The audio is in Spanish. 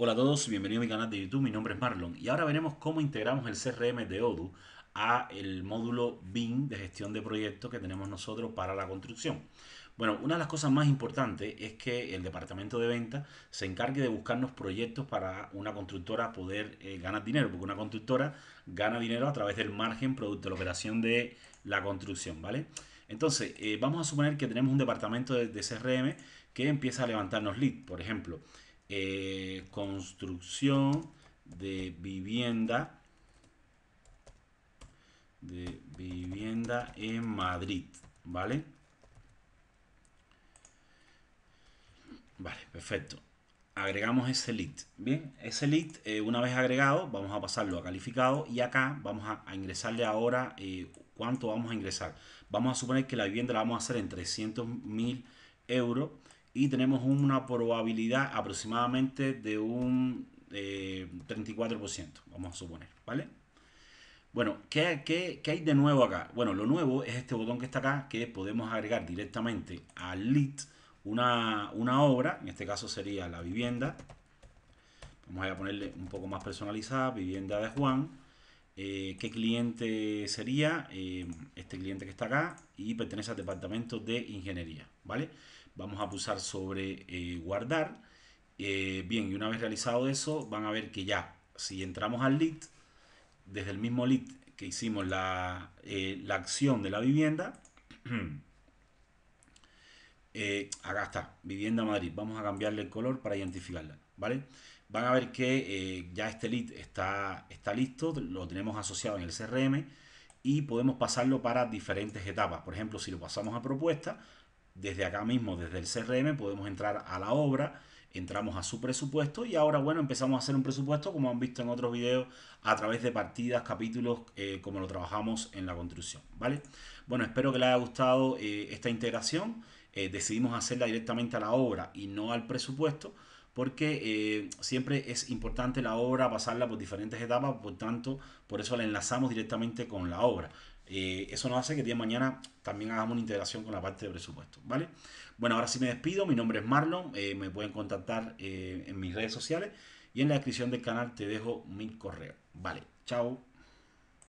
Hola a todos, bienvenidos a mi canal de YouTube, mi nombre es Marlon y ahora veremos cómo integramos el CRM de Odoo a el módulo BIM de gestión de proyectos que tenemos nosotros para la construcción. Bueno, una de las cosas más importantes es que el departamento de venta se encargue de buscarnos proyectos para una constructora poder eh, ganar dinero, porque una constructora gana dinero a través del margen producto de la operación de la construcción, ¿vale? Entonces, eh, vamos a suponer que tenemos un departamento de, de CRM que empieza a levantarnos lead, por ejemplo. Eh, construcción de vivienda de vivienda en Madrid, ¿vale? Vale, perfecto. Agregamos ese lead. Bien, ese lead, eh, una vez agregado, vamos a pasarlo a calificado y acá vamos a, ingresarle ahora eh, cuánto vamos a ingresar. Vamos a suponer que la vivienda la vamos a hacer en mil euros y tenemos una probabilidad aproximadamente de un 34%, eh, vamos a suponer, ¿vale? Bueno, ¿qué, hay de nuevo acá? Bueno, lo nuevo es este botón que está acá, que podemos agregar directamente al lit una, una obra, en este caso sería la vivienda. Vamos a ponerle un poco más personalizada, vivienda de Juan. Eh, qué cliente sería eh, este cliente que está acá y pertenece al departamento de ingeniería, ¿vale? Vamos a pulsar sobre eh, guardar. bien, y una vez realizado eso, van a ver que ya, si entramos al lead, desde el mismo lead que hicimos la, la acción de la vivienda, Eh, acá está, vivienda Madrid, vamos a cambiarle el color para identificarla, ¿vale? Van a ver que eh, ya este lead está, está listo, lo tenemos asociado en el CRM y podemos pasarlo para diferentes etapas. Por ejemplo, si lo pasamos a propuesta, desde acá mismo, desde el CRM, podemos entrar a la obra, entramos a su presupuesto y ahora, bueno, empezamos a hacer un presupuesto como han visto en otros videos a través de partidas, capítulos, eh, como lo trabajamos en la construcción, ¿vale? Bueno, espero que les haya gustado esta integración. Eh, decidimos hacerla directamente a la obra y no al presupuesto, porque eh, siempre es importante la obra pasarla por diferentes etapas, por tanto, por eso la enlazamos directamente con la obra. Eh, eso nos hace que día de mañana también hagamos una integración con la parte de presupuesto, ¿vale? Bueno, ahora sí me despido, mi nombre es Marlon, me pueden contactar en mis redes sociales y en la descripción del canal te dejo mi correo, ¿vale? Chao.